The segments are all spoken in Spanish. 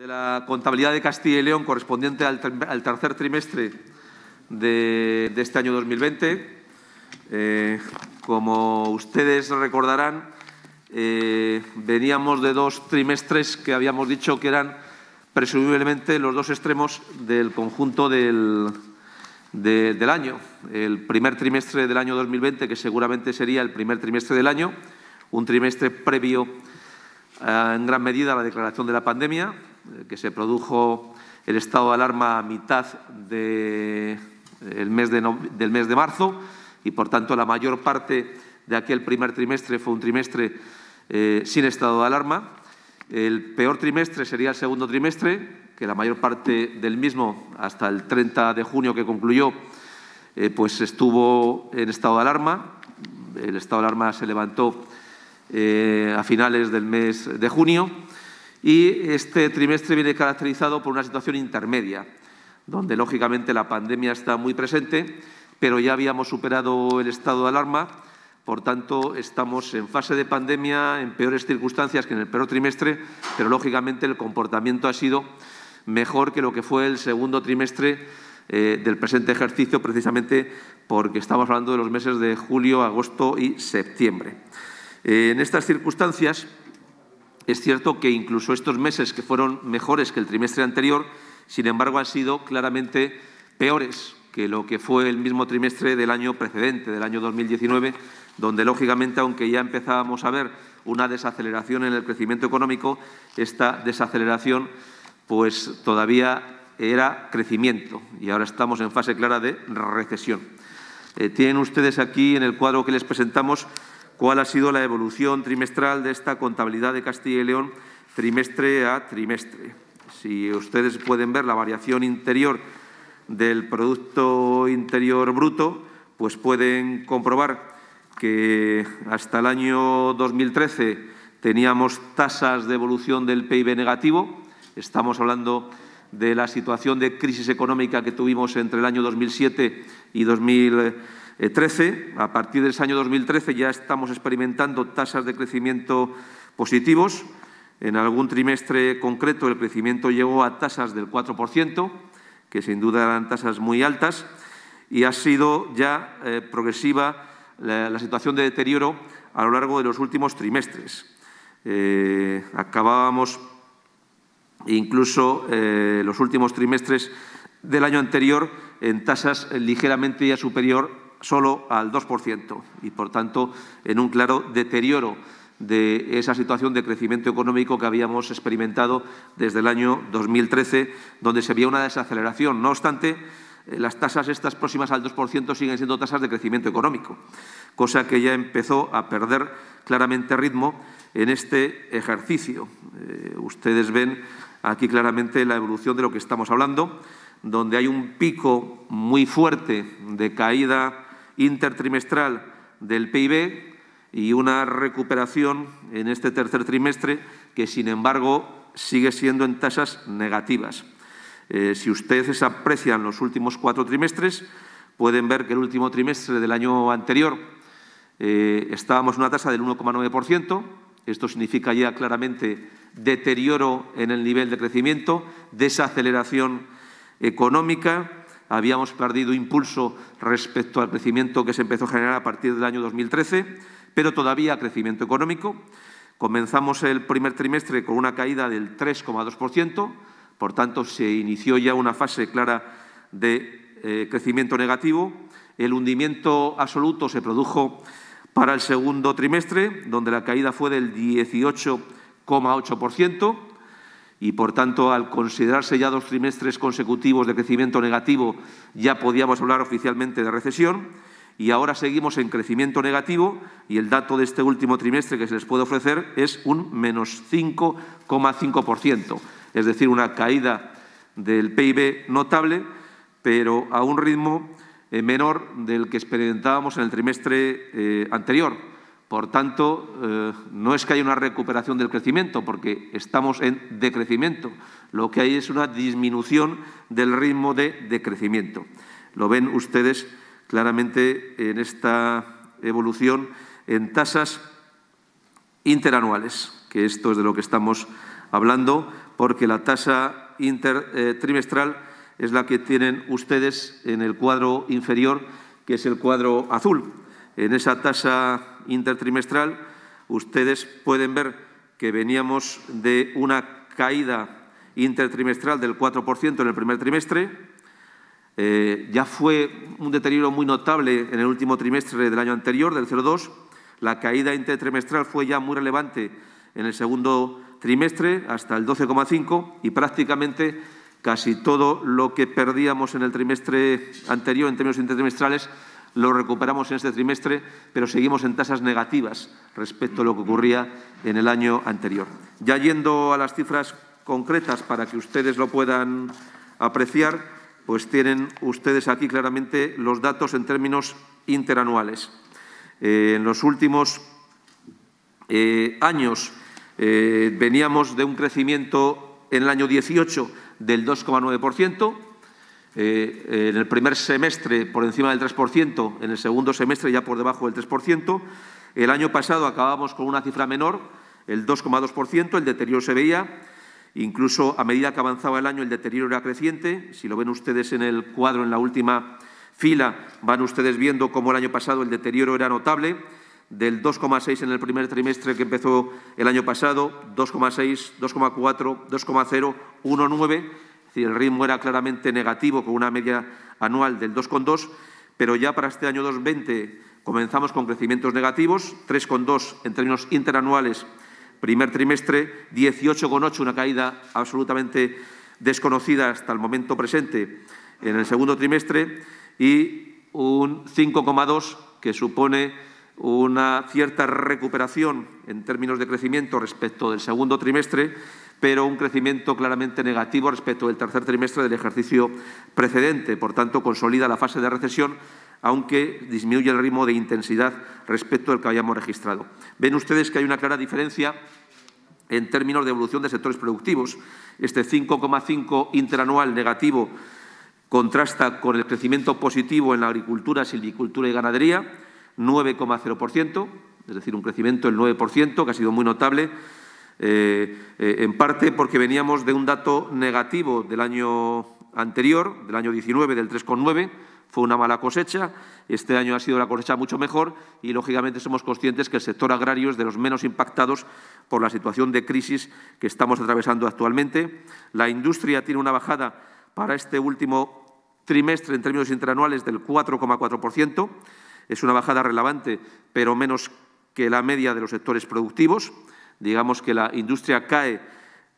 de la contabilidad de Castilla y León correspondiente al, tercer trimestre de, este año 2020. Eh, como ustedes recordarán, eh, veníamos de dos trimestres que habíamos dicho que eran presumiblemente los dos extremos del conjunto del, año. El primer trimestre del año 2020, que seguramente sería el primer trimestre del año, un trimestre previo eh, en gran medida a la declaración de la pandemia, eh, que se produjo el estado de alarma a mitad eh, el del mes de marzo y, por tanto, la mayor parte de aquel primer trimestre fue un trimestre eh, sin estado de alarma. El peor trimestre sería el segundo trimestre, que la mayor parte del mismo, hasta el 30 de junio que concluyó, pues estuvo en estado de alarma. El estado de alarma se levantó a finales del mes de junio y este trimestre viene caracterizado por una situación intermedia, donde lógicamente la pandemia está muy presente, pero ya habíamos superado el estado de alarma. Por tanto, estamos en fase de pandemia, en peores circunstancias que en el peor trimestre, pero lógicamente el comportamiento ha sido mejor que lo que fue el segundo trimestre eh, del presente ejercicio, precisamente porque estamos hablando de los meses de julio, agosto y septiembre. Eh, en estas circunstancias, es cierto que incluso estos meses que fueron mejores que el trimestre anterior, sin embargo, han sido claramente peores que lo que fue el mismo trimestre del año precedente, del año 2019, donde lógicamente, aunque ya empezábamos a ver una desaceleración en el crecimiento económico, esta desaceleración pues todavía era crecimiento y ahora estamos en fase clara de recesión. Eh, tienen ustedes aquí en el cuadro que les presentamos cuál ha sido la evolución trimestral de esta contabilidad de Castilla y León trimestre a trimestre. Si ustedes pueden ver la variación interior del Producto Interior Bruto, pues pueden comprobar que hasta el año 2013 teníamos tasas de evolución del PIB negativo. Estamos hablando de la situación de crisis económica que tuvimos entre el año 2007 y 2013 13. Eh, a partir del año 2013 ya estamos experimentando tasas de crecimiento positivos. En algún trimestre concreto el crecimiento llegó a tasas del 4%, que sin duda eran tasas muy altas, y ha sido ya eh, progresiva la, situación de deterioro a lo largo de los últimos trimestres. Eh, acabábamos incluso los últimos trimestres del año anterior en tasas ligeramente ya superior solo al 2% y, por tanto, en un claro deterioro de esa situación de crecimiento económico que habíamos experimentado desde el año 2013, donde se veía una desaceleración. No obstante, eh, las tasas estas próximas al 2% siguen siendo tasas de crecimiento económico, cosa que ya empezó a perder claramente ritmo en este ejercicio. Eh, ustedes ven aquí claramente la evolución de lo que estamos hablando, donde hay un pico muy fuerte de caída intertrimestral del PIB y una recuperación en este tercer trimestre que, sin embargo, sigue siendo en tasas negativas. Eh, si ustedes aprecian los últimos cuatro trimestres, pueden ver que el último trimestre del año anterior eh, estábamos en una tasa del 1,9%. Esto significa ya claramente deterioro en el nivel de crecimiento, desaceleración económica habíamos perdido impulso respecto al crecimiento que se empezó a generar a partir del año 2013, pero todavía crecimiento económico. Comenzamos el primer trimestre con una caída del 3,2%, por tanto se inició ya una fase clara de eh, crecimiento negativo. El hundimiento absoluto se produjo para el segundo trimestre, donde la caída fue del 18,8% y por tanto al considerarse ya dos trimestres consecutivos de crecimiento negativo ya podíamos hablar oficialmente de recesión y ahora seguimos en crecimiento negativo y el dato de este último trimestre que se les puede ofrecer es un menos 5,5%, es decir, una caída del PIB notable, pero a un ritmo eh, menor del que experimentábamos en el trimestre eh, anterior, por tanto, eh, no es que haya una recuperación del crecimiento, porque estamos en decrecimiento. Lo que hay es una disminución del ritmo de decrecimiento. Lo ven ustedes claramente en esta evolución en tasas interanuales, que esto es de lo que estamos hablando, porque la tasa intertrimestral es la que tienen ustedes en el cuadro inferior, que es el cuadro azul. En esa tasa intertrimestral ustedes pueden ver que veníamos de una caída intertrimestral del 4% en el primer trimestre. Eh, ya fue un deterioro muy notable en el último trimestre del año anterior, del 0,2. La caída intertrimestral fue ya muy relevante en el segundo trimestre, hasta el 12,5, y prácticamente casi todo lo que perdíamos en el trimestre anterior en términos intertrimestrales lo recuperamos en este trimestre, pero seguimos en tasas negativas respecto a lo que ocurría en el año anterior. Ya yendo a las cifras concretas para que ustedes lo puedan apreciar, pues tienen ustedes aquí claramente los datos en términos interanuales. Eh, en los últimos eh, años eh, veníamos de un crecimiento en el año 18 del 2,9%, eh, en el primer semestre por encima del 3%, en el segundo semestre ya por debajo del 3%. El año pasado acabamos con una cifra menor, el 2,2%, el deterioro se veía. Incluso a medida que avanzaba el año el deterioro era creciente. Si lo ven ustedes en el cuadro, en la última fila, van ustedes viendo cómo el año pasado el deterioro era notable. Del 2,6 en el primer trimestre que empezó el año pasado, 2,6, 2,4, 2,0, 1,9 decir, el ritmo era claramente negativo con una media anual del 2,2, pero ya para este año 2020 comenzamos con crecimientos negativos, 3,2 en términos interanuales, primer trimestre, 18,8, una caída absolutamente desconocida hasta el momento presente en el segundo trimestre, y un 5,2 que supone una cierta recuperación en términos de crecimiento respecto del segundo trimestre pero un crecimiento claramente negativo respecto del tercer trimestre del ejercicio precedente. Por tanto, consolida la fase de recesión, aunque disminuye el ritmo de intensidad respecto al que habíamos registrado. Ven ustedes que hay una clara diferencia en términos de evolución de sectores productivos. Este 5,5 interanual negativo contrasta con el crecimiento positivo en la agricultura, silvicultura y ganadería, 9,0%, es decir, un crecimiento del 9%, que ha sido muy notable, eh, eh, en parte porque veníamos de un dato negativo del año anterior, del año 19, del 3,9, fue una mala cosecha, este año ha sido la cosecha mucho mejor y, lógicamente, somos conscientes que el sector agrario es de los menos impactados por la situación de crisis que estamos atravesando actualmente. La industria tiene una bajada para este último trimestre en términos interanuales del 4,4%. Es una bajada relevante, pero menos que la media de los sectores productivos digamos que la industria cae,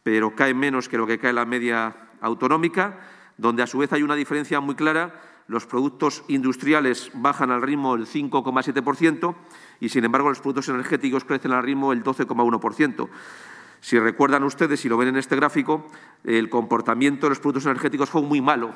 pero cae menos que lo que cae la media autonómica, donde a su vez hay una diferencia muy clara. Los productos industriales bajan al ritmo del 5,7% y, sin embargo, los productos energéticos crecen al ritmo del 12,1%. Si recuerdan ustedes, si lo ven en este gráfico, el comportamiento de los productos energéticos fue muy malo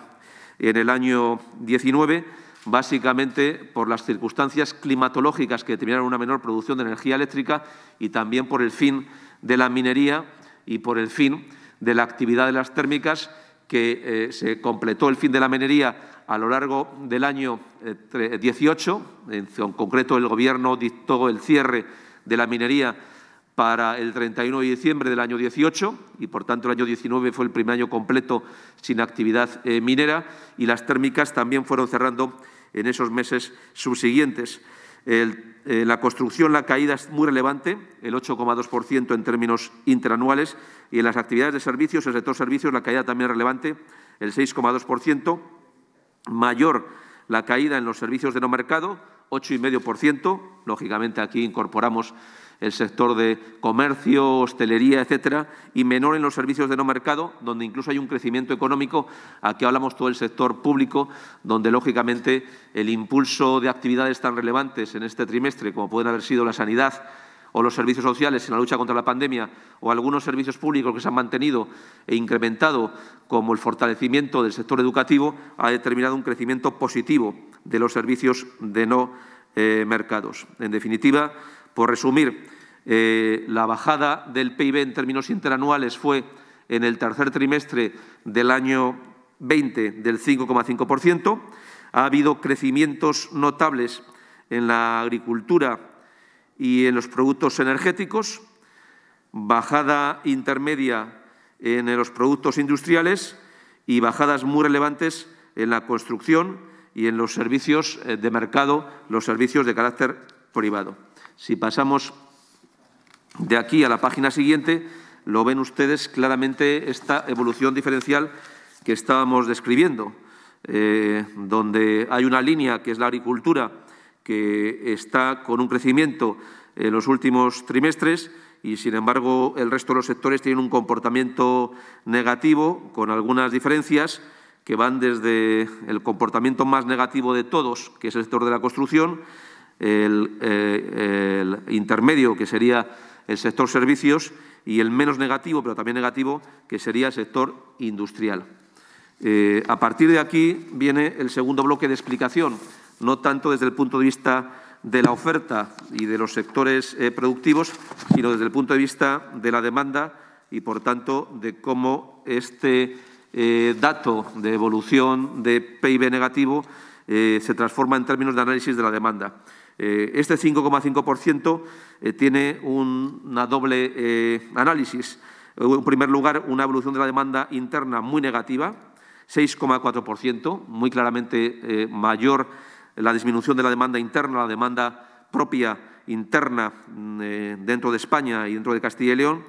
en el año 19 básicamente por las circunstancias climatológicas que determinaron una menor producción de energía eléctrica y también por el fin de la minería y por el fin de la actividad de las térmicas, que eh, se completó el fin de la minería a lo largo del año 18. Eh, eh, en, concreto, el Gobierno dictó el cierre de la minería para el 31 de diciembre del año 18 y, por tanto, el año 19 fue el primer año completo sin actividad minera y las térmicas también fueron cerrando en esos meses subsiguientes. Eh, la construcción, la caída es muy relevante, el 8,2% en términos interanuales, y en las actividades de servicios, el sector servicios, la caída también es relevante, el 6,2%, mayor la caída en los servicios de no mercado, 8,5%, lógicamente aquí incorporamos el sector de comercio, hostelería, etcétera, y menor en los servicios de no mercado, donde incluso hay un crecimiento económico. Aquí hablamos todo el sector público, donde lógicamente el impulso de actividades tan relevantes en este trimestre como pueden haber sido la sanidad o los servicios sociales en la lucha contra la pandemia o algunos servicios públicos que se han mantenido e incrementado, como el fortalecimiento del sector educativo, ha determinado un crecimiento positivo de los servicios de no eh, mercados. En definitiva, por resumir, eh, la bajada del PIB en términos interanuales fue en el tercer trimestre del año 20 del 5,5%. Ha habido crecimientos notables en la agricultura y en los productos energéticos, bajada intermedia en los productos industriales y bajadas muy relevantes en la construcción y en los servicios eh, de mercado, los servicios de carácter privado. Si pasamos de aquí a la página siguiente, lo ven ustedes claramente esta evolución diferencial que estábamos describiendo, eh, donde hay una línea que es la agricultura, que está con un crecimiento en los últimos trimestres y, sin embargo, el resto de los sectores tienen un comportamiento negativo, con algunas diferencias que van desde el comportamiento más negativo de todos, que es el sector de la construcción, eh, el, intermedio, que sería el sector servicios, y el menos negativo, pero también negativo, que sería el sector industrial. Eh, a partir de aquí viene el segundo bloque de explicación, no tanto desde el punto de vista de la oferta y de los sectores eh, productivos, sino desde el punto de vista de la demanda y, por tanto, de cómo este dato de evolución de PIB negativo se transforma en términos de análisis de la demanda. Eh, este 5,5% eh, tiene una doble eh, análisis. En primer lugar, una evolución de la demanda interna muy negativa, 6,4%, muy claramente mayor la disminución de la demanda interna, la demanda propia interna mm, dentro de España y dentro de Castilla y León,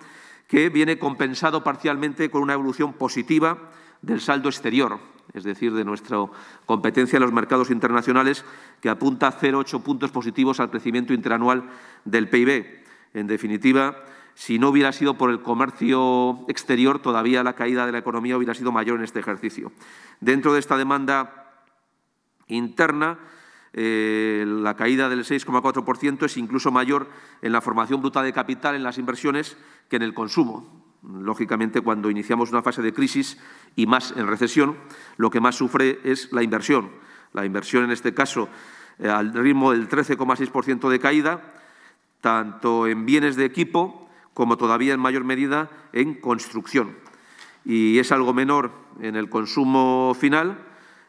que viene compensado parcialmente con una evolución positiva del saldo exterior, es decir, de nuestra competencia en los mercados internacionales, que apunta a 0,8 puntos positivos al crecimiento interanual del PIB. En definitiva, si no hubiera sido por el comercio exterior, todavía la caída de la economía hubiera sido mayor en este ejercicio. Dentro de esta demanda interna, eh, la caída del 6,4% es incluso mayor en la formación bruta de capital en las inversiones que en el consumo. Lógicamente, cuando iniciamos una fase de crisis y más en recesión, lo que más sufre es la inversión. La inversión, en este caso, eh, al ritmo del 13,6% de caída, tanto en bienes de equipo como todavía en mayor medida en construcción. Y es algo menor en el consumo final,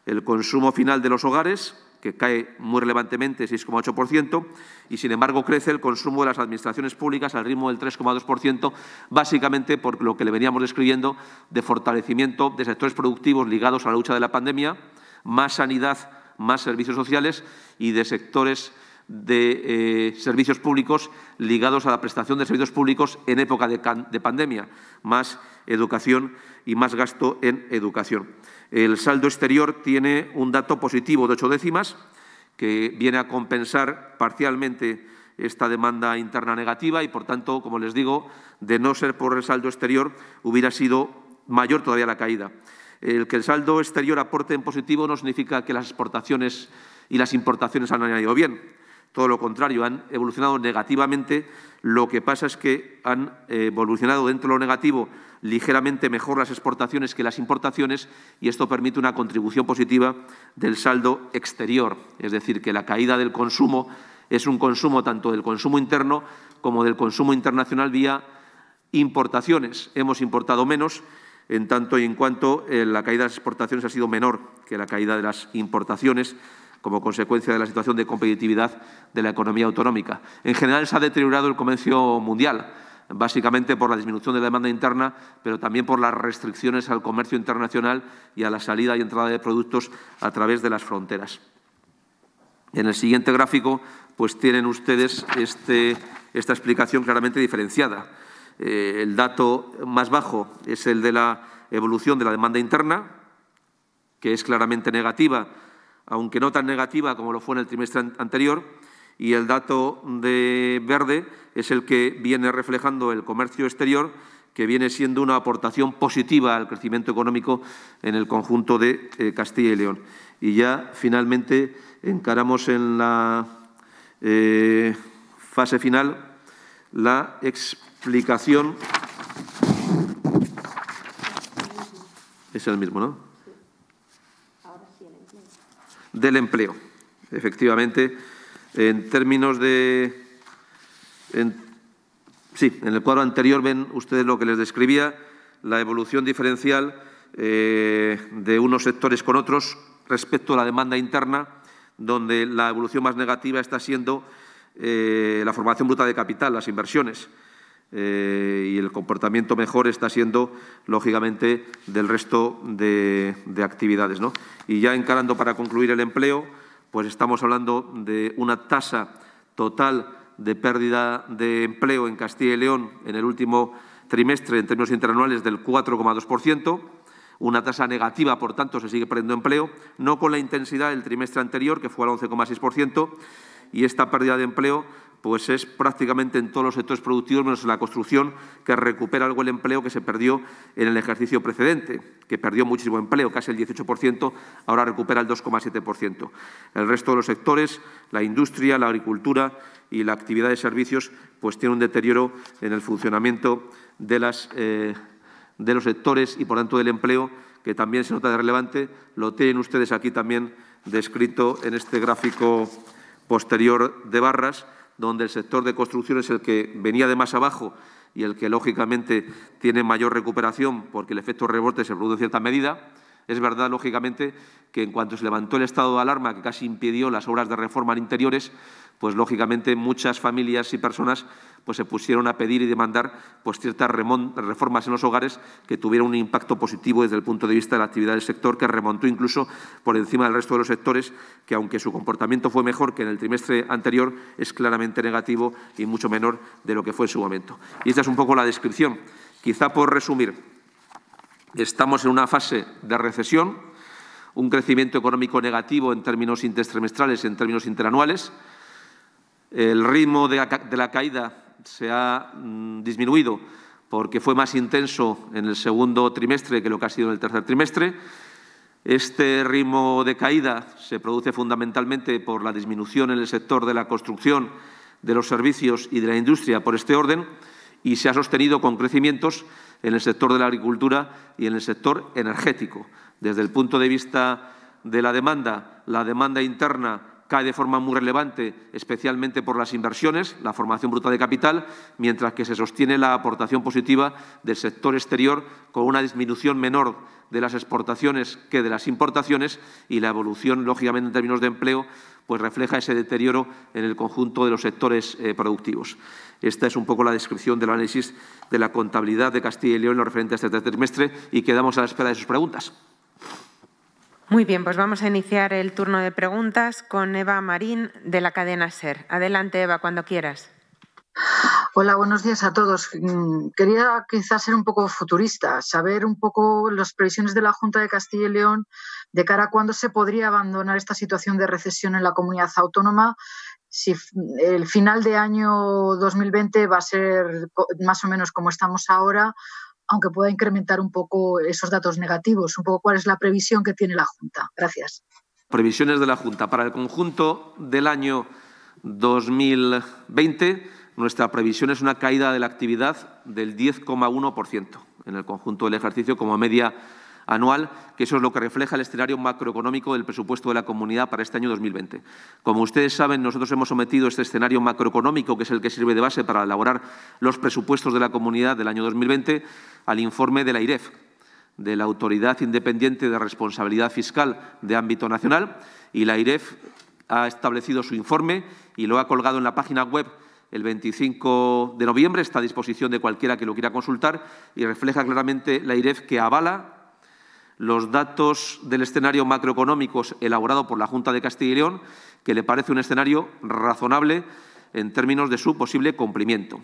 el consumo final de los hogares, que cae muy relevantemente, 6,8%, y sin embargo crece el consumo de las administraciones públicas al ritmo del 3,2%, básicamente por lo que le veníamos describiendo de fortalecimiento de sectores productivos ligados a la lucha de la pandemia, más sanidad, más servicios sociales y de sectores de eh, servicios públicos ligados a la prestación de servicios públicos en época de, de, pandemia, más educación y más gasto en educación. El saldo exterior tiene un dato positivo de ocho décimas, que viene a compensar parcialmente esta demanda interna negativa y, por tanto, como les digo, de no ser por el saldo exterior, hubiera sido mayor todavía la caída. El que el saldo exterior aporte en positivo no significa que las exportaciones y las importaciones han añadido bien todo lo contrario, han evolucionado negativamente. Lo que pasa es que han eh, evolucionado dentro de lo negativo ligeramente mejor las exportaciones que las importaciones y esto permite una contribución positiva del saldo exterior. Es decir, que la caída del consumo es un consumo tanto del consumo interno como del consumo internacional vía importaciones. Hemos importado menos, en tanto y en cuanto eh, la caída de las exportaciones ha sido menor que la caída de las importaciones como consecuencia de la situación de competitividad de la economía autonómica. En general se ha deteriorado el comercio mundial, básicamente por la disminución de la demanda interna, pero también por las restricciones al comercio internacional y a la salida y entrada de productos a través de las fronteras. En el siguiente gráfico pues tienen ustedes este, esta explicación claramente diferenciada. Eh, el dato más bajo es el de la evolución de la demanda interna, que es claramente negativa aunque no tan negativa como lo fue en el trimestre anterior, y el dato de verde es el que viene reflejando el comercio exterior, que viene siendo una aportación positiva al crecimiento económico en el conjunto de eh, Castilla y León. Y ya finalmente encaramos en la eh, fase final la explicación. Es el mismo, ¿no? del empleo. Efectivamente, en términos de... sí, en el cuadro anterior ven ustedes lo que les describía, la evolución diferencial eh, de unos sectores con otros respecto a la demanda interna, donde la evolución más negativa está siendo eh, la formación bruta de capital, las inversiones, eh, y el comportamiento mejor está siendo, lógicamente, del resto de, actividades. ¿no? Y ya encarando para concluir el empleo, pues estamos hablando de una tasa total de pérdida de empleo en Castilla y León en el último trimestre, en términos interanuales, del 4,2% una tasa negativa, por tanto, se sigue perdiendo empleo, no con la intensidad del trimestre anterior, que fue al 11,6%, y esta pérdida de empleo pues es prácticamente en todos los sectores productivos, menos en la construcción, que recupera algo el empleo que se perdió en el ejercicio precedente, que perdió muchísimo empleo, casi el 18%, ahora recupera el 2,7%. El resto de los sectores, la industria, la agricultura y la actividad de servicios, pues tiene un deterioro en el funcionamiento de, eh, de los sectores y, por tanto, del empleo, que también se nota de relevante. Lo tienen ustedes aquí también descrito en este gráfico posterior de barras donde el sector de construcción es el que venía de más abajo y el que, lógicamente, tiene mayor recuperación porque el efecto rebote se produce en cierta medida. Es verdad, lógicamente, que en cuanto se levantó el estado de alarma, que casi impidió las obras de reforma en interiores, pues lógicamente muchas familias y personas pues, se pusieron a pedir y demandar pues, ciertas reformas en los hogares que tuvieron un impacto positivo desde el punto de vista de la actividad del sector, que remontó incluso por encima del resto de los sectores, que aunque su comportamiento fue mejor que en el trimestre anterior, es claramente negativo y mucho menor de lo que fue en su momento. Y esta es un poco la descripción. Quizá por resumir, Estamos en una fase de recesión, un crecimiento económico negativo en términos intertrimestrales y en términos interanuales. El ritmo de la, caída se ha mm, disminuido porque fue más intenso en el segundo trimestre que lo que ha sido en el tercer trimestre. Este ritmo de caída se produce fundamentalmente por la disminución en el sector de la construcción, de los servicios y de la industria por este orden y se ha sostenido con crecimientos en el sector de la agricultura y en el sector energético. Desde el punto de vista de la demanda, la demanda interna cae de forma muy relevante, especialmente por las inversiones, la formación bruta de capital, mientras que se sostiene la aportación positiva del sector exterior con una disminución menor de las exportaciones que de las importaciones y la evolución, lógicamente, en términos de empleo, pues refleja ese deterioro en el conjunto de los sectores eh, productivos. Esta es un poco la descripción del análisis de la contabilidad de Castilla y León en lo referente a este tercer trimestre y quedamos a la espera de sus preguntas. Muy bien, pues vamos a iniciar el turno de preguntas con Eva Marín de la cadena SER. Adelante, Eva, cuando quieras. Hola, buenos días a todos. Mm, quería quizás ser un poco futurista, saber un poco las previsiones de la Junta de Castilla y León de cara a cuándo se podría abandonar esta situación de recesión en la comunidad autónoma, si el final de año 2020 va a ser más o menos como estamos ahora aunque pueda incrementar un poco esos datos negativos, un poco cuál es la previsión que tiene la Junta. Gracias. Previsiones de la Junta. Para el conjunto del año 2020, nuestra previsión es una caída de la actividad del 10,1% en el conjunto del ejercicio como media anual, que eso es lo que refleja el escenario macroeconómico del presupuesto de la comunidad para este año 2020. Como ustedes saben, nosotros hemos sometido este escenario macroeconómico, que es el que sirve de base para elaborar los presupuestos de la comunidad del año 2020, al informe de la IREF, de la Autoridad Independiente de Responsabilidad Fiscal de Ámbito Nacional, y la IREF ha establecido su informe y lo ha colgado en la página web el 25 de noviembre, está a disposición de cualquiera que lo quiera consultar y refleja claramente la IREF que avala los datos del escenario macroeconómico elaborado por la Junta de Castilla y León, que le parece un escenario razonable en términos de su posible cumplimiento.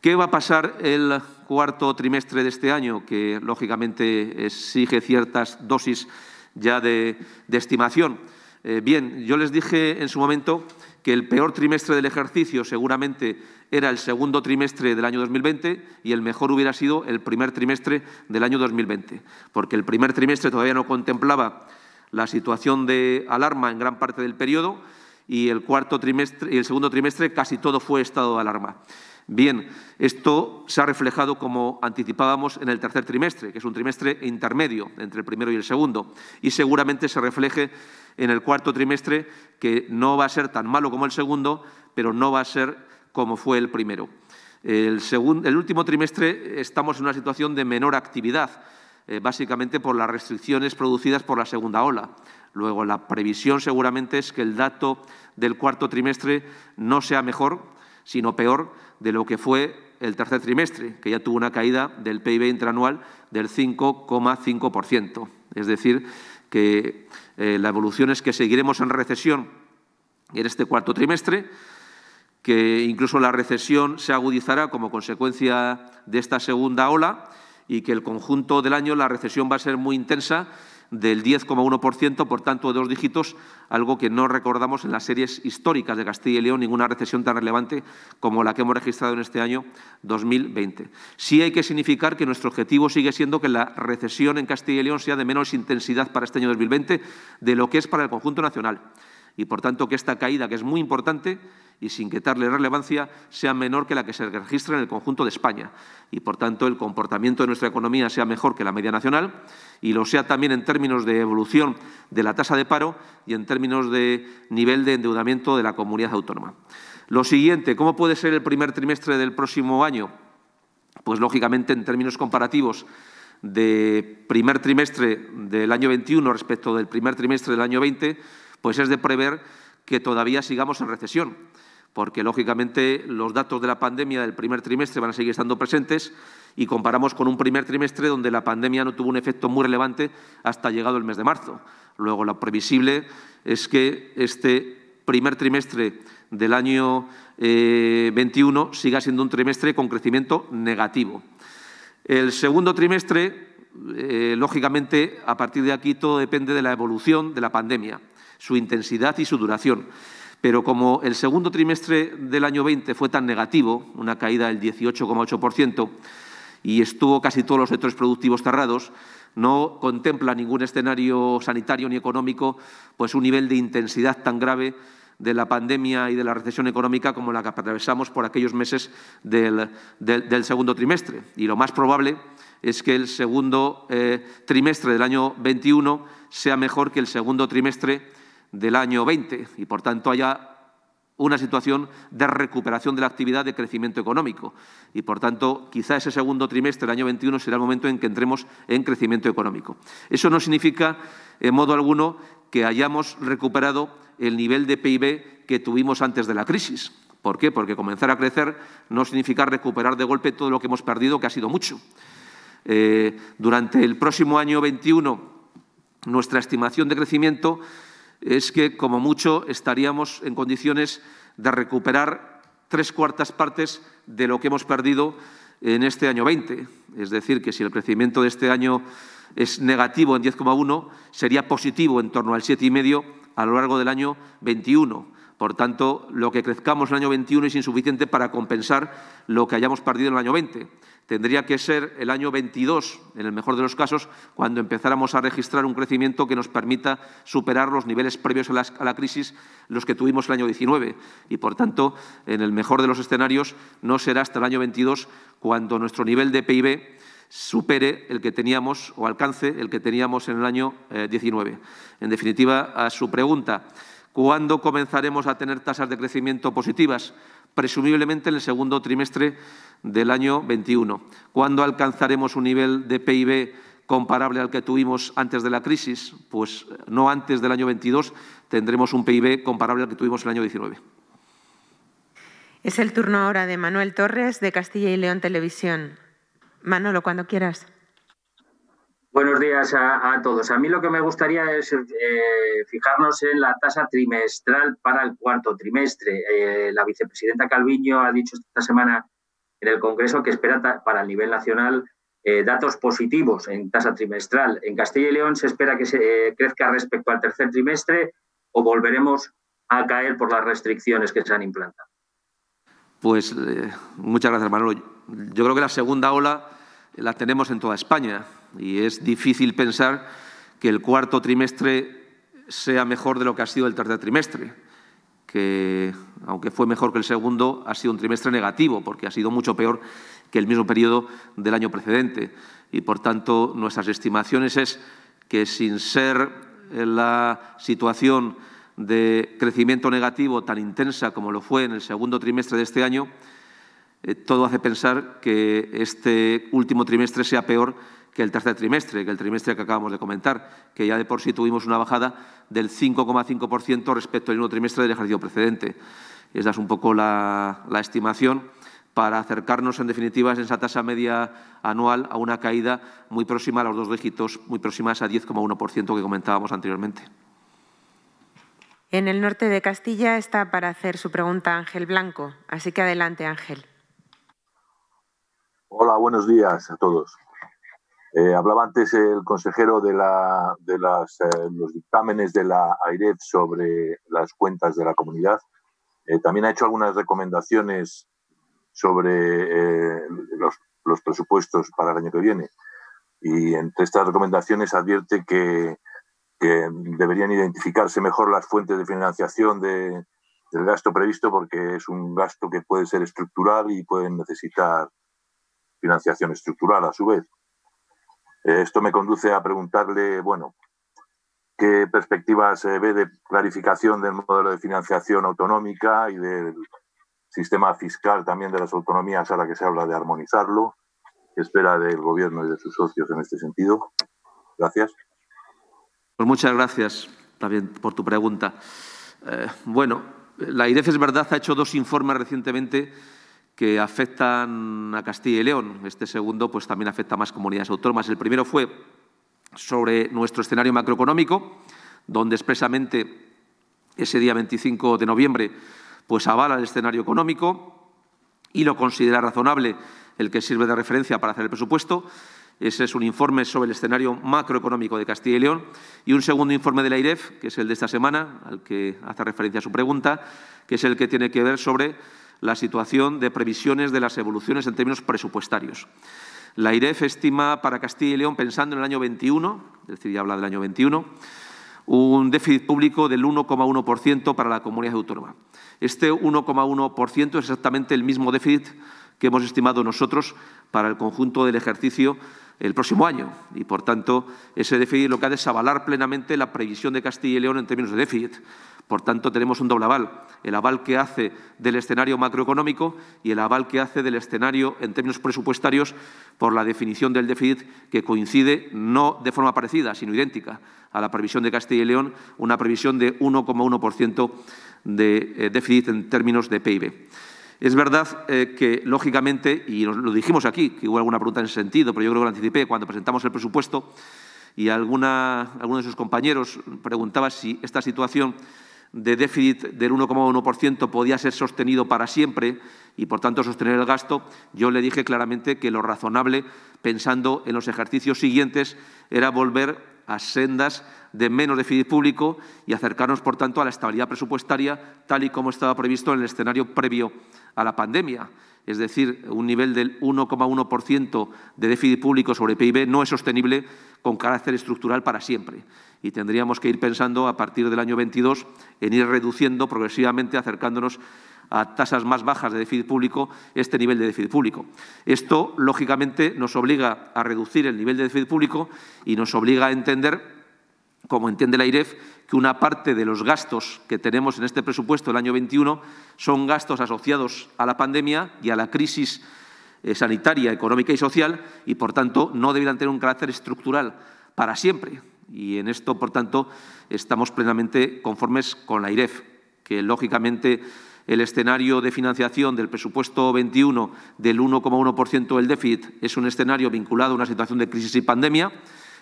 ¿Qué va a pasar el cuarto trimestre de este año? Que, lógicamente, exige ciertas dosis ya de, estimación. Eh, bien, yo les dije en su momento que el peor trimestre del ejercicio seguramente era el segundo trimestre del año 2020 y el mejor hubiera sido el primer trimestre del año 2020, porque el primer trimestre todavía no contemplaba la situación de alarma en gran parte del periodo y el cuarto trimestre y el segundo trimestre casi todo fue estado de alarma. Bien, esto se ha reflejado como anticipábamos en el tercer trimestre, que es un trimestre intermedio entre el primero y el segundo, y seguramente se refleje en el cuarto trimestre, que no va a ser tan malo como el segundo, pero no va a ser como fue el primero. El, último trimestre estamos en una situación de menor actividad, eh, básicamente por las restricciones producidas por la segunda ola. Luego, la previsión seguramente es que el dato del cuarto trimestre no sea mejor, sino peor, de lo que fue el tercer trimestre, que ya tuvo una caída del PIB intranual del 5,5%. Es decir, que eh, la evolución es que seguiremos en recesión en este cuarto trimestre, que incluso la recesión se agudizará como consecuencia de esta segunda ola y que el conjunto del año la recesión va a ser muy intensa del 10,1%, por tanto, de dos dígitos, algo que no recordamos en las series históricas de Castilla y León, ninguna recesión tan relevante como la que hemos registrado en este año 2020. Sí hay que significar que nuestro objetivo sigue siendo que la recesión en Castilla y León sea de menos intensidad para este año 2020 de lo que es para el conjunto nacional y, por tanto, que esta caída, que es muy importante y sin quitarle relevancia, sea menor que la que se registra en el conjunto de España y, por tanto, el comportamiento de nuestra economía sea mejor que la media nacional y lo sea también en términos de evolución de la tasa de paro y en términos de nivel de endeudamiento de la comunidad autónoma. Lo siguiente, ¿cómo puede ser el primer trimestre del próximo año? Pues, lógicamente, en términos comparativos, de primer trimestre del año 21 respecto del primer trimestre del año 20, pues es de prever que todavía sigamos en recesión, porque lógicamente los datos de la pandemia del primer trimestre van a seguir estando presentes y comparamos con un primer trimestre donde la pandemia no tuvo un efecto muy relevante hasta llegado el mes de marzo. Luego, lo previsible es que este primer trimestre del año 21 eh, siga siendo un trimestre con crecimiento negativo. El segundo trimestre, eh, lógicamente, a partir de aquí todo depende de la evolución de la pandemia su intensidad y su duración. Pero como el segundo trimestre del año 20 fue tan negativo, una caída del 18,8%, y estuvo casi todos los sectores productivos cerrados, no contempla ningún escenario sanitario ni económico pues un nivel de intensidad tan grave de la pandemia y de la recesión económica como la que atravesamos por aquellos meses del, segundo trimestre. Y lo más probable es que el segundo eh, trimestre del año 21 sea mejor que el segundo trimestre del año 20 y, por tanto, haya una situación de recuperación de la actividad de crecimiento económico. Y, por tanto, quizá ese segundo trimestre del año 21 será el momento en que entremos en crecimiento económico. Eso no significa, en modo alguno, que hayamos recuperado el nivel de PIB que tuvimos antes de la crisis. ¿Por qué? Porque comenzar a crecer no significa recuperar de golpe todo lo que hemos perdido, que ha sido mucho. Eh, durante el próximo año 21, nuestra estimación de crecimiento es que, como mucho, estaríamos en condiciones de recuperar tres cuartas partes de lo que hemos perdido en este año 20. Es decir, que si el crecimiento de este año es negativo en 10,1, sería positivo en torno al 7,5 a lo largo del año 21. Por tanto, lo que crezcamos en el año 21 es insuficiente para compensar lo que hayamos perdido en el año 20 tendría que ser el año 22, en el mejor de los casos, cuando empezáramos a registrar un crecimiento que nos permita superar los niveles previos a la, crisis, los que tuvimos el año 19. Y, por tanto, en el mejor de los escenarios, no será hasta el año 22 cuando nuestro nivel de PIB supere el que teníamos o alcance el que teníamos en el año 19. Eh, en definitiva, a su pregunta, ¿cuándo comenzaremos a tener tasas de crecimiento positivas? presumiblemente en el segundo trimestre del año 21. ¿Cuándo alcanzaremos un nivel de PIB comparable al que tuvimos antes de la crisis? Pues eh, no antes del año 22 tendremos un PIB comparable al que tuvimos el año 19. Es el turno ahora de Manuel Torres, de Castilla y León Televisión. Manolo, cuando quieras. Buenos días a, todos. A mí lo que me gustaría es eh, fijarnos en la tasa trimestral para el cuarto trimestre. Eh, la vicepresidenta Calviño ha dicho esta semana en el Congreso que espera para el nivel nacional eh, datos positivos en tasa trimestral. En Castilla y León se espera que se crezca respecto al tercer trimestre o volveremos a caer por las restricciones que se han implantado. Pues muchas gracias, Manolo. Yo creo que la segunda ola la tenemos en toda España y es difícil pensar que el cuarto trimestre sea mejor de lo que ha sido el tercer trimestre, que aunque fue mejor que el segundo, ha sido un trimestre negativo porque ha sido mucho peor que el mismo periodo del año precedente. Y, por tanto, nuestras estimaciones es que, sin ser la situación de crecimiento negativo tan intensa como lo fue en el segundo trimestre de este año, eh, todo hace pensar que este último trimestre sea peor que el tercer trimestre, que el trimestre que acabamos de comentar, que ya de por sí tuvimos una bajada del 5,5% respecto al mismo trimestre del ejercicio precedente. Esa es un poco la, estimación para acercarnos, en definitiva, a esa tasa media anual a una caída muy próxima a los dos dígitos, muy próxima a ese 10,1% que comentábamos anteriormente. En el norte de Castilla está para hacer su pregunta Ángel Blanco, así que adelante Ángel. Hola, buenos días a todos. Eh, hablaba antes el consejero de, la, de eh, los dictámenes de la AIREF sobre las cuentas de la comunidad. Eh, también ha hecho algunas recomendaciones sobre los, presupuestos para el año que viene. Y entre estas recomendaciones advierte que, deberían identificarse mejor las fuentes de financiación del gasto previsto porque es un gasto que puede ser estructural y pueden necesitar financiación estructural a su vez. Eh, esto me conduce a preguntarle, bueno, ¿qué perspectivas se ve de clarificación del modelo de financiación autonómica y del sistema fiscal también de las autonomías a la que se habla de armonizarlo? ¿Qué espera del Gobierno y de sus socios en este sentido? Gracias. Pues muchas gracias también por tu pregunta. Eh, bueno, la IDEF es verdad, ha hecho dos informes recientemente que afectan a Castilla y León. Este segundo pues, también afecta a más comunidades autónomas. El primero fue sobre nuestro escenario macroeconómico, donde expresamente ese día 25 de noviembre pues, avala el escenario económico y lo considera razonable el que sirve de referencia para hacer el presupuesto. Ese es un informe sobre el escenario macroeconómico de Castilla y León y un segundo informe de la IREF, que es el de esta semana, al que hace referencia su pregunta, que es el que tiene que ver sobre la situación de previsiones de las evoluciones en términos presupuestarios. La IREF estima para Castilla y León, pensando en el año 21, es decir, ya habla del año 21, un déficit público del 1,1% para la comunidad autónoma. Este 1,1% es exactamente el mismo déficit que hemos estimado nosotros para el conjunto del ejercicio el próximo año. Y, por tanto, ese déficit lo que ha de plenamente la previsión de Castilla y León en términos de déficit. Por tanto, tenemos un doble aval, el aval que hace del escenario macroeconómico y el aval que hace del escenario en términos presupuestarios por la definición del déficit que coincide no de forma parecida, sino idéntica a la previsión de Castilla y León, una previsión de 1,1% de eh, déficit en términos de PIB. Es verdad eh, que, lógicamente, y lo dijimos aquí, que hubo alguna pregunta en sentido, pero yo creo que lo anticipé cuando presentamos el presupuesto y alguna, alguno de sus compañeros preguntaba si esta situación de déficit del 1,1% podía ser sostenido para siempre y, por tanto, sostener el gasto, yo le dije claramente que lo razonable, pensando en los ejercicios siguientes, era volver a sendas de menos déficit público y acercarnos, por tanto, a la estabilidad presupuestaria, tal y como estaba previsto en el escenario previo a la pandemia es decir, un nivel del 1,1% de déficit público sobre PIB no es sostenible con carácter estructural para siempre. Y tendríamos que ir pensando a partir del año 22 en ir reduciendo progresivamente, acercándonos a tasas más bajas de déficit público este nivel de déficit público. Esto, lógicamente, nos obliga a reducir el nivel de déficit público y nos obliga a entender como entiende la IREF, que una parte de los gastos que tenemos en este presupuesto del año 21 son gastos asociados a la pandemia y a la crisis eh, sanitaria, económica y social, y por tanto no deberían tener un carácter estructural para siempre. Y en esto, por tanto, estamos plenamente conformes con la IREF, que lógicamente el escenario de financiación del presupuesto 21 del 1,1% del déficit es un escenario vinculado a una situación de crisis y pandemia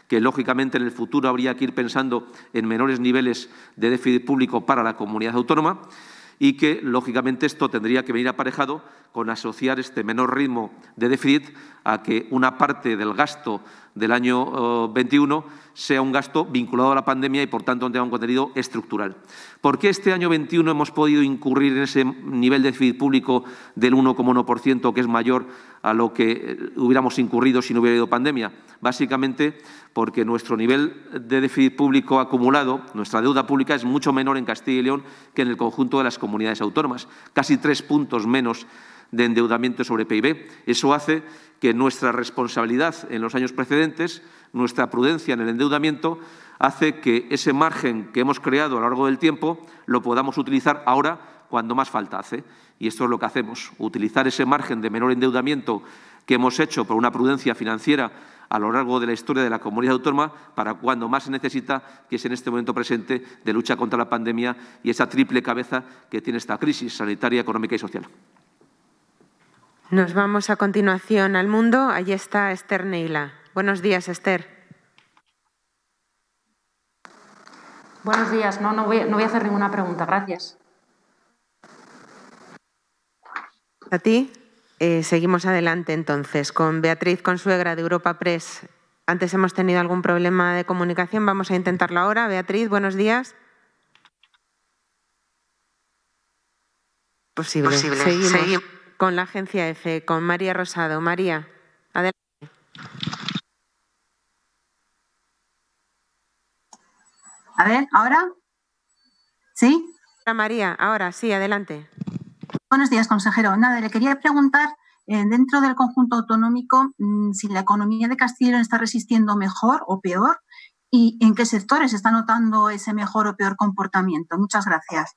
que lógicamente en el futuro habría que ir pensando en menores niveles de déficit público para la comunidad autónoma y que lógicamente esto tendría que venir aparejado con asociar este menor ritmo de déficit a que una parte del gasto del año 21 eh, sea un gasto vinculado a la pandemia y, por tanto, tenga un contenido estructural. ¿Por qué este año 21 hemos podido incurrir en ese nivel de déficit público del 1,1%, que es mayor a lo que eh, hubiéramos incurrido si no hubiera habido pandemia? Básicamente porque nuestro nivel de déficit público acumulado, nuestra deuda pública, es mucho menor en Castilla y León que en el conjunto de las comunidades autónomas, casi tres puntos menos de endeudamiento sobre PIB. Eso hace que nuestra responsabilidad en los años precedentes, nuestra prudencia en el endeudamiento, hace que ese margen que hemos creado a lo largo del tiempo lo podamos utilizar ahora cuando más falta hace. Y esto es lo que hacemos, utilizar ese margen de menor endeudamiento que hemos hecho por una prudencia financiera a lo largo de la historia de la comunidad autónoma para cuando más se necesita, que es en este momento presente de lucha contra la pandemia y esa triple cabeza que tiene esta crisis sanitaria, económica y social. Nos vamos a continuación al mundo. Allí está Esther Neila. Buenos días, Esther. Buenos días. No, no voy, no voy a hacer ninguna pregunta. Gracias. A ti. Eh, seguimos adelante entonces con Beatriz Consuegra de Europa Press. Antes hemos tenido algún problema de comunicación. Vamos a intentarlo ahora. Beatriz, buenos días. Posible. Seguimos con la agencia EFE, con María Rosado. María, adelante. A ver, ¿ahora? ¿Sí? María, ahora sí, adelante. Buenos días, consejero. Nada, le quería preguntar eh, dentro del conjunto autonómico mm, si la economía de Castilla está resistiendo mejor o peor y en qué sectores está notando ese mejor o peor comportamiento. Muchas gracias.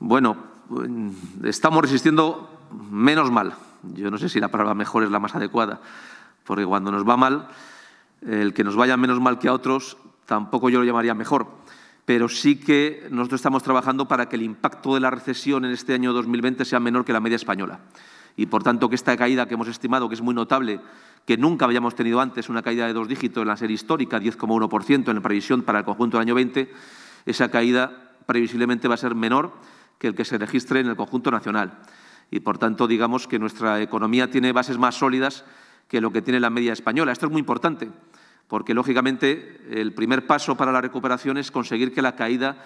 Bueno, Mm, estamos resistiendo menos mal. Yo no sé si la palabra mejor es la más adecuada, porque cuando nos va mal, el que nos vaya menos mal que a otros, tampoco yo lo llamaría mejor. Pero sí que nosotros estamos trabajando para que el impacto de la recesión en este año 2020 sea menor que la media española. Y por tanto que esta caída que hemos estimado, que es muy notable, que nunca habíamos tenido antes, una caída de dos dígitos en la serie histórica, 10,1% en la previsión para el conjunto del año 20, esa caída previsiblemente va a ser menor que el que se registre en el conjunto nacional. Y, por tanto, digamos que nuestra economía tiene bases más sólidas que lo que tiene la media española. Esto es muy importante, porque, lógicamente, el primer paso para la recuperación es conseguir que la caída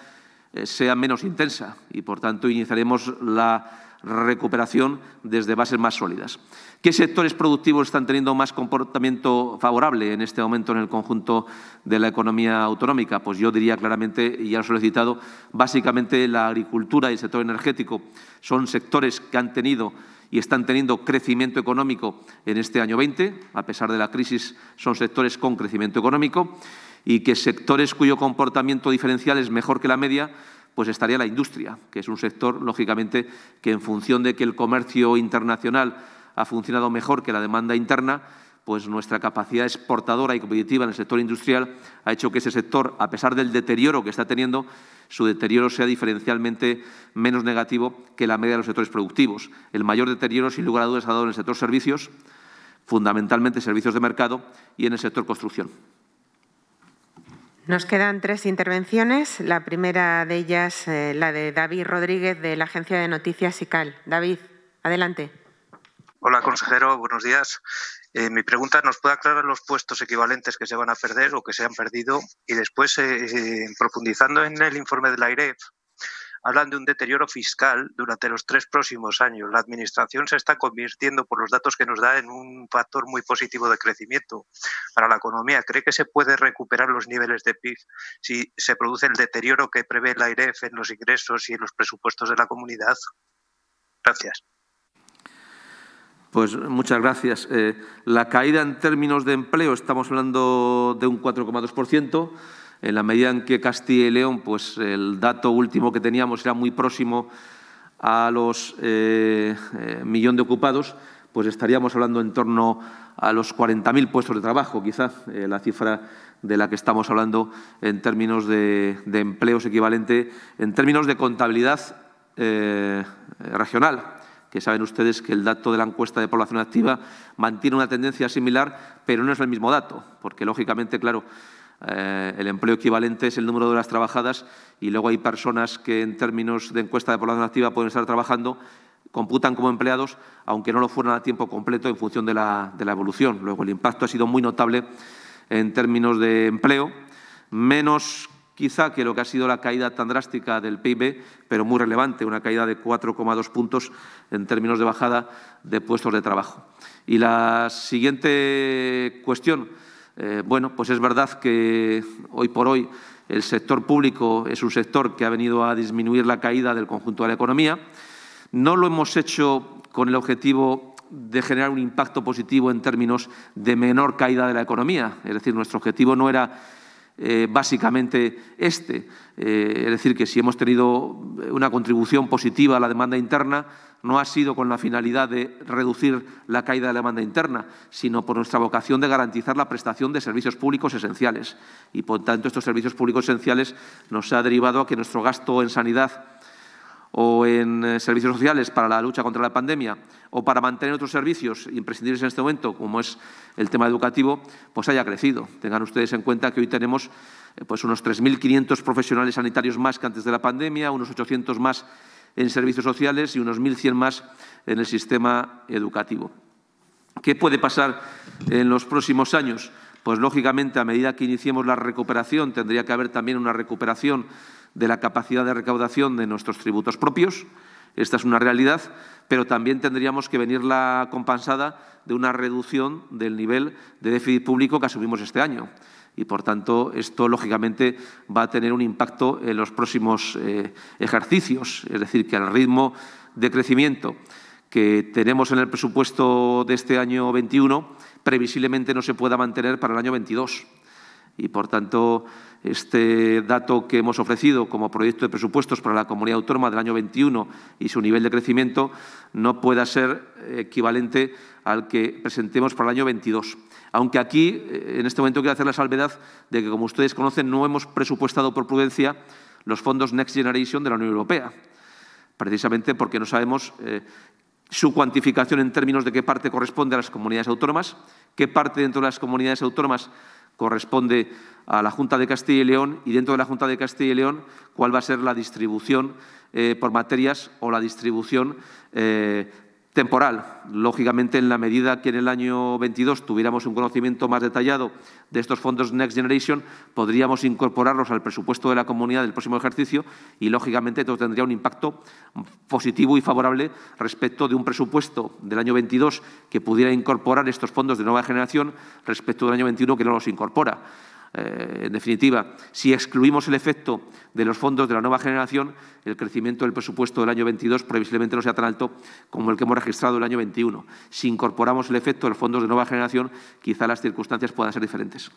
eh, sea menos intensa y, por tanto, iniciaremos la recuperación desde bases más sólidas. ¿Qué sectores productivos están teniendo más comportamiento favorable en este momento en el conjunto de la economía autonómica? Pues yo diría claramente, y ya lo he solicitado, básicamente la agricultura y el sector energético son sectores que han tenido y están teniendo crecimiento económico en este año 20, a pesar de la crisis, son sectores con crecimiento económico, y que sectores cuyo comportamiento diferencial es mejor que la media pues estaría la industria, que es un sector, lógicamente, que en función de que el comercio internacional ha funcionado mejor que la demanda interna, pues nuestra capacidad exportadora y competitiva en el sector industrial ha hecho que ese sector, a pesar del deterioro que está teniendo, su deterioro sea diferencialmente menos negativo que la media de los sectores productivos. El mayor deterioro, sin lugar a dudas, ha dado en el sector servicios, fundamentalmente servicios de mercado, y en el sector construcción. Nos quedan tres intervenciones. La primera de ellas, eh, la de David Rodríguez, de la Agencia de Noticias ICAL. David, adelante. Hola, consejero. Buenos días. Eh, mi pregunta, ¿nos puede aclarar los puestos equivalentes que se van a perder o que se han perdido? Y después, eh, profundizando en el informe de la IREF, hablan de un deterioro fiscal durante los tres próximos años. La Administración se está convirtiendo, por los datos que nos da, en un factor muy positivo de crecimiento para la economía. ¿Cree que se puede recuperar los niveles de PIB si se produce el deterioro que prevé la IREF en los ingresos y en los presupuestos de la comunidad? Gracias. Pues muchas gracias. Eh, la caída en términos de empleo, estamos hablando de un 4,2% en la medida en que Castilla y León, pues el dato último que teníamos era muy próximo a los eh, eh, millón de ocupados, pues estaríamos hablando en torno a los 40.000 puestos de trabajo, quizás eh, la cifra de la que estamos hablando en términos de empleos equivalente, en términos de contabilidad regional, que saben ustedes que el dato de la encuesta de población activa mantiene una tendencia similar, pero no es el mismo dato, porque lógicamente, claro, eh, el empleo equivalente es el número de horas trabajadas y luego hay personas que en términos de encuesta de población activa pueden estar trabajando, computan como empleados, aunque no lo fueran a tiempo completo en función de la, de la evolución. Luego el impacto ha sido muy notable en términos de empleo, menos quizá que lo que ha sido la caída tan drástica del PIB, pero muy relevante, una caída de 4,2 puntos en términos de bajada de puestos de trabajo. Y la siguiente cuestión eh, bueno, pues es verdad que hoy por hoy el sector público es un sector que ha venido a disminuir la caída del conjunto de la economía. No lo hemos hecho con el objetivo de generar un impacto positivo en términos de menor caída de la economía. Es decir, nuestro objetivo no era eh, básicamente este. Eh, es decir, que si hemos tenido una contribución positiva a la demanda interna, no ha sido con la finalidad de reducir la caída de la demanda interna, sino por nuestra vocación de garantizar la prestación de servicios públicos esenciales. Y, por tanto, estos servicios públicos esenciales nos ha derivado a que nuestro gasto en sanidad o en eh, servicios sociales para la lucha contra la pandemia o para mantener otros servicios imprescindibles en este momento, como es el tema educativo, pues haya crecido. Tengan ustedes en cuenta que hoy tenemos eh, pues, unos 3.500 profesionales sanitarios más que antes de la pandemia, unos 800 más en servicios sociales y unos 1.100 más en el sistema educativo. ¿Qué puede pasar en los próximos años? Pues, lógicamente, a medida que iniciemos la recuperación, tendría que haber también una recuperación de la capacidad de recaudación de nuestros tributos propios. Esta es una realidad, pero también tendríamos que venir la compensada de una reducción del nivel de déficit público que asumimos este año y, por tanto, esto, lógicamente, va a tener un impacto en los próximos eh, ejercicios, es decir, que al ritmo de crecimiento que tenemos en el presupuesto de este año 21 previsiblemente no se pueda mantener para el año 22. Y, por tanto, este dato que hemos ofrecido como proyecto de presupuestos para la comunidad autónoma del año 21 y su nivel de crecimiento no pueda ser eh, equivalente al que presentemos para el año 22. Aunque aquí, eh, en este momento, quiero hacer la salvedad de que, como ustedes conocen, no hemos presupuestado por prudencia los fondos Next Generation de la Unión Europea, precisamente porque no sabemos eh, su cuantificación en términos de qué parte corresponde a las comunidades autónomas, qué parte dentro de las comunidades autónomas corresponde a la Junta de Castilla y León y dentro de la Junta de Castilla y León cuál va a ser la distribución eh, por materias o la distribución temporal. Lógicamente, en la medida que en el año 22 tuviéramos un conocimiento más detallado de estos fondos Next Generation, podríamos incorporarlos al presupuesto de la comunidad del próximo ejercicio y, lógicamente, esto tendría un impacto positivo y favorable respecto de un presupuesto del año 22 que pudiera incorporar estos fondos de nueva generación respecto del año 21 que no los incorpora. Eh, en definitiva, si excluimos el efecto de los fondos de la nueva generación, el crecimiento del presupuesto del año 22 previsiblemente no sea tan alto como el que hemos registrado el año 21. Si incorporamos el efecto de los fondos de nueva generación, quizá las circunstancias puedan ser diferentes.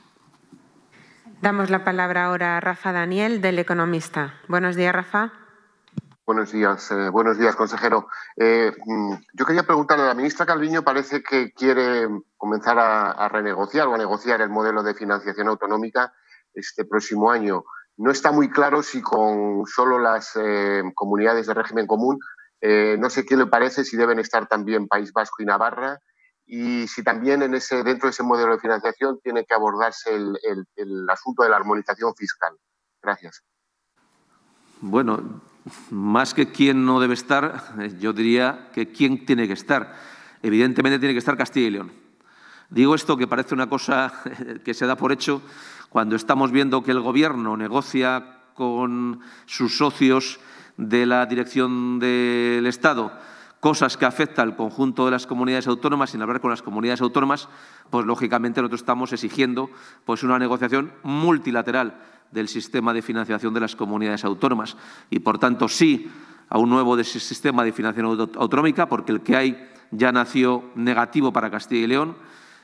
Damos la palabra ahora a Rafa Daniel, del Economista. Buenos días, Rafa. Buenos días, eh, buenos días, consejero. Eh, mm, yo quería preguntarle, a la ministra Calviño parece que quiere comenzar a, renegociar o a negociar el modelo de financiación autonómica este próximo año. No está muy claro si con solo las eh, comunidades de régimen común, no sé qué le parece, si deben estar también País Vasco y Navarra, y si también en ese, dentro de ese modelo de financiación tiene que abordarse el, el asunto de la armonización fiscal. Gracias. Bueno, más que quién no debe estar, yo diría que quién tiene que estar. Evidentemente tiene que estar Castilla y León. Digo esto que parece una cosa que se da por hecho cuando estamos viendo que el Gobierno negocia con sus socios de la dirección del Estado cosas que afectan al conjunto de las comunidades autónomas, sin hablar con las comunidades autónomas, pues lógicamente nosotros estamos exigiendo pues, una negociación multilateral del sistema de financiación de las comunidades autónomas. Y, por tanto, sí a un nuevo sistema de financiación autonómica, porque el que hay ya nació negativo para Castilla y León,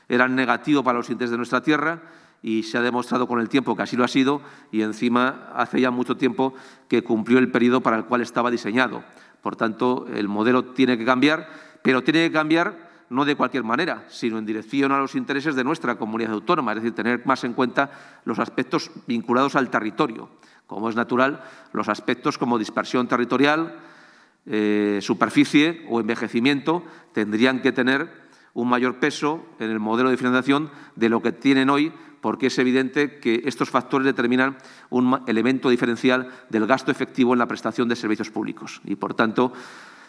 era negativo para los intereses de nuestra tierra y se ha demostrado con el tiempo que así lo ha sido y encima hace ya mucho tiempo que cumplió el periodo para el cual estaba diseñado. Por tanto, el modelo tiene que cambiar, pero tiene que cambiar no de cualquier manera, sino en dirección a los intereses de nuestra comunidad autónoma, es decir, tener más en cuenta los aspectos vinculados al territorio, como es natural, los aspectos como dispersión territorial, eh, superficie o envejecimiento tendrían que tener un mayor peso en el modelo de financiación de lo que tienen hoy porque es evidente que estos factores determinan un elemento diferencial del gasto efectivo en la prestación de servicios públicos. Y, por tanto,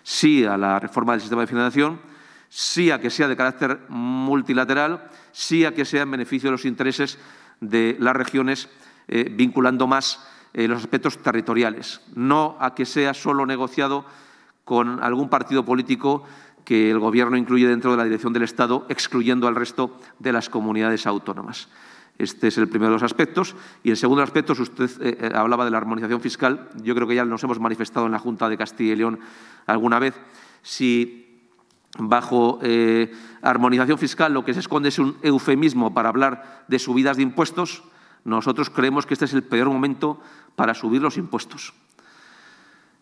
sí a la reforma del sistema de financiación, sí a que sea de carácter multilateral, sí a que sea en beneficio de los intereses de las regiones, eh, vinculando más eh, los aspectos territoriales, no a que sea solo negociado con algún partido político que el Gobierno incluye dentro de la dirección del Estado, excluyendo al resto de las comunidades autónomas. Este es el primero de los aspectos. Y el segundo aspecto, usted eh, eh, hablaba de la armonización fiscal. Yo creo que ya nos hemos manifestado en la Junta de Castilla y León alguna vez. Si bajo eh, armonización fiscal lo que se esconde es un eufemismo para hablar de subidas de impuestos, nosotros creemos que este es el peor momento para subir los impuestos.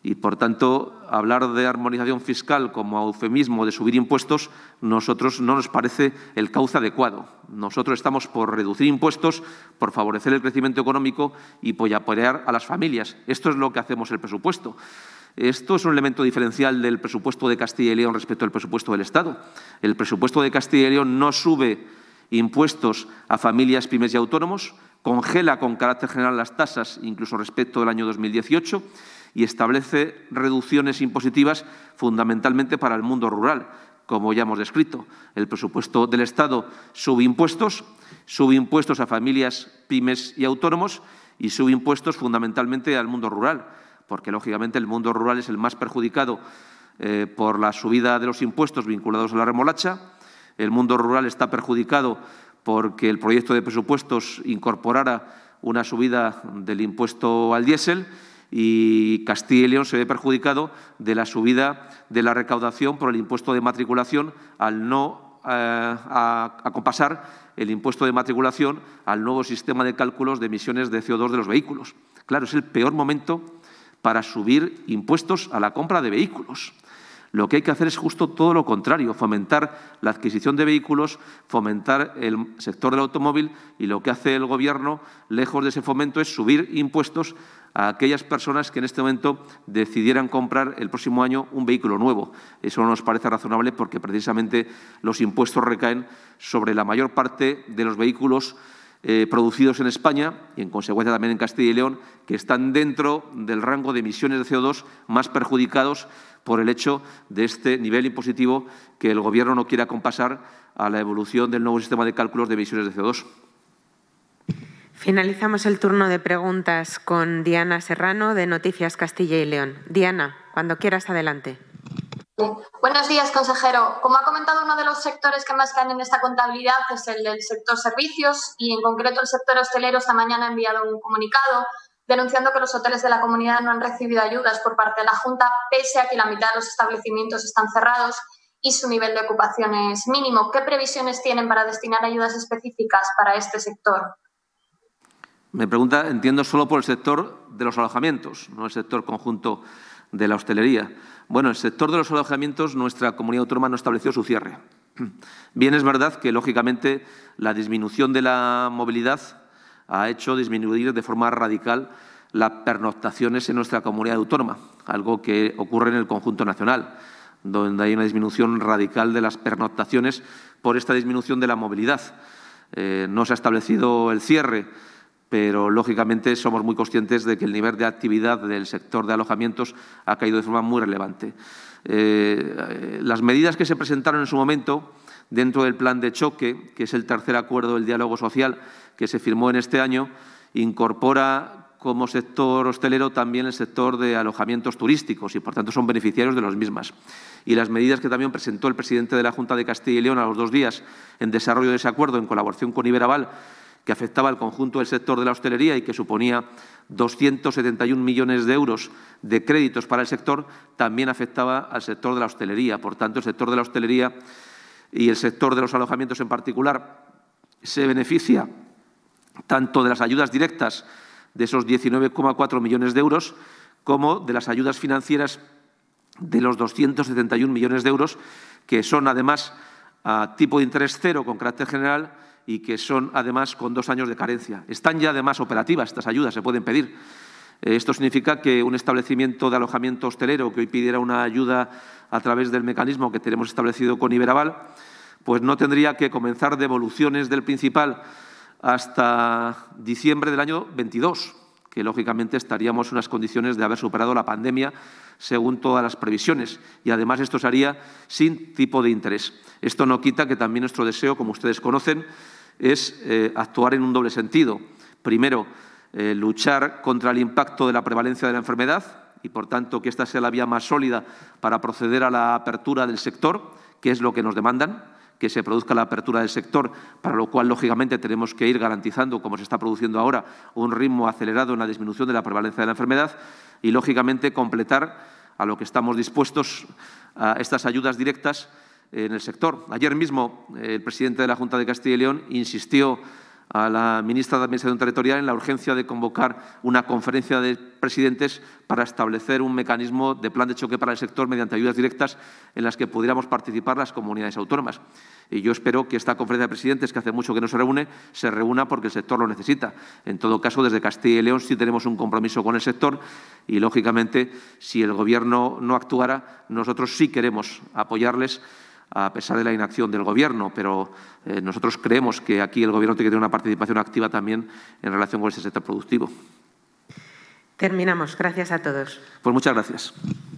Y, por tanto, hablar de armonización fiscal como eufemismo de subir impuestos, nosotros no nos parece el cauce adecuado. Nosotros estamos por reducir impuestos, por favorecer el crecimiento económico y por apoyar a las familias. Esto es lo que hacemos el presupuesto. Esto es un elemento diferencial del presupuesto de Castilla y León respecto al presupuesto del Estado. El presupuesto de Castilla y León no sube impuestos a familias, pymes y autónomos, congela con carácter general las tasas, incluso respecto del año 2018 y establece reducciones impositivas fundamentalmente para el mundo rural, como ya hemos descrito. El presupuesto del Estado sube impuestos, sube impuestos a familias, pymes y autónomos y sube impuestos fundamentalmente al mundo rural, porque lógicamente el mundo rural es el más perjudicado eh, por la subida de los impuestos vinculados a la remolacha. El mundo rural está perjudicado porque el proyecto de presupuestos incorporara una subida del impuesto al diésel y Castilla y León se ve perjudicado de la subida de la recaudación por el impuesto de matriculación al no eh, acompasar el impuesto de matriculación al nuevo sistema de cálculos de emisiones de CO2 de los vehículos. Claro, es el peor momento para subir impuestos a la compra de vehículos. Lo que hay que hacer es justo todo lo contrario, fomentar la adquisición de vehículos, fomentar el sector del automóvil y lo que hace el Gobierno, lejos de ese fomento, es subir impuestos a aquellas personas que en este momento decidieran comprar el próximo año un vehículo nuevo. Eso no nos parece razonable porque precisamente los impuestos recaen sobre la mayor parte de los vehículos eh, producidos en España y, en consecuencia, también en Castilla y León, que están dentro del rango de emisiones de CO2 más perjudicados por el hecho de este nivel impositivo que el Gobierno no quiere acompasar a la evolución del nuevo sistema de cálculos de emisiones de CO2. Finalizamos el turno de preguntas con Diana Serrano de Noticias Castilla y León. Diana, cuando quieras, adelante. Buenos días, consejero. Como ha comentado, uno de los sectores que más caen en esta contabilidad es el del sector servicios y, en concreto, el sector hostelero. Esta mañana ha enviado un comunicado denunciando que los hoteles de la comunidad no han recibido ayudas por parte de la Junta, pese a que la mitad de los establecimientos están cerrados y su nivel de ocupación es mínimo. ¿Qué previsiones tienen para destinar ayudas específicas para este sector? Me pregunta, entiendo, solo por el sector de los alojamientos, no el sector conjunto de la hostelería. Bueno, el sector de los alojamientos, nuestra comunidad autónoma no estableció su cierre. Bien, es verdad que, lógicamente, la disminución de la movilidad ha hecho disminuir de forma radical las pernoctaciones en nuestra comunidad autónoma, algo que ocurre en el conjunto nacional, donde hay una disminución radical de las pernoctaciones por esta disminución de la movilidad. Eh, no se ha establecido el cierre pero lógicamente somos muy conscientes de que el nivel de actividad del sector de alojamientos ha caído de forma muy relevante. Eh, las medidas que se presentaron en su momento dentro del plan de choque, que es el tercer acuerdo del diálogo social que se firmó en este año, incorpora como sector hostelero también el sector de alojamientos turísticos y, por tanto, son beneficiarios de las mismas. Y las medidas que también presentó el presidente de la Junta de Castilla y León a los dos días en desarrollo de ese acuerdo en colaboración con Iberaval que afectaba al conjunto del sector de la hostelería y que suponía 271 millones de euros de créditos para el sector, también afectaba al sector de la hostelería. Por tanto, el sector de la hostelería y el sector de los alojamientos en particular se beneficia tanto de las ayudas directas de esos 19,4 millones de euros como de las ayudas financieras de los 271 millones de euros, que son además a tipo de interés cero con carácter general y que son además con dos años de carencia. Están ya además operativas estas ayudas, se pueden pedir. Eh, esto significa que un establecimiento de alojamiento hostelero que hoy pidiera una ayuda a través del mecanismo que tenemos establecido con Iberaval, pues no tendría que comenzar devoluciones del principal hasta diciembre del año 22, que lógicamente estaríamos en unas condiciones de haber superado la pandemia según todas las previsiones. Y además esto se haría sin tipo de interés. Esto no quita que también nuestro deseo, como ustedes conocen, es eh, actuar en un doble sentido. Primero, eh, luchar contra el impacto de la prevalencia de la enfermedad y, por tanto, que esta sea la vía más sólida para proceder a la apertura del sector, que es lo que nos demandan que se produzca la apertura del sector, para lo cual, lógicamente, tenemos que ir garantizando, como se está produciendo ahora, un ritmo acelerado en la disminución de la prevalencia de la enfermedad y, lógicamente, completar a lo que estamos dispuestos a estas ayudas directas en el sector. Ayer mismo eh, el presidente de la Junta de Castilla y León insistió a la ministra de Administración Territorial en la urgencia de convocar una conferencia de presidentes para establecer un mecanismo de plan de choque para el sector mediante ayudas directas en las que pudiéramos participar las comunidades autónomas. Y yo espero que esta conferencia de presidentes, que hace mucho que no se reúne, se reúna porque el sector lo necesita. En todo caso, desde Castilla y León sí tenemos un compromiso con el sector y, lógicamente, si el Gobierno no actuara, nosotros sí queremos apoyarles a pesar de la inacción del Gobierno, pero eh, nosotros creemos que aquí el Gobierno tiene que tener una participación activa también en relación con ese sector productivo. Terminamos. Gracias a todos. Pues muchas gracias.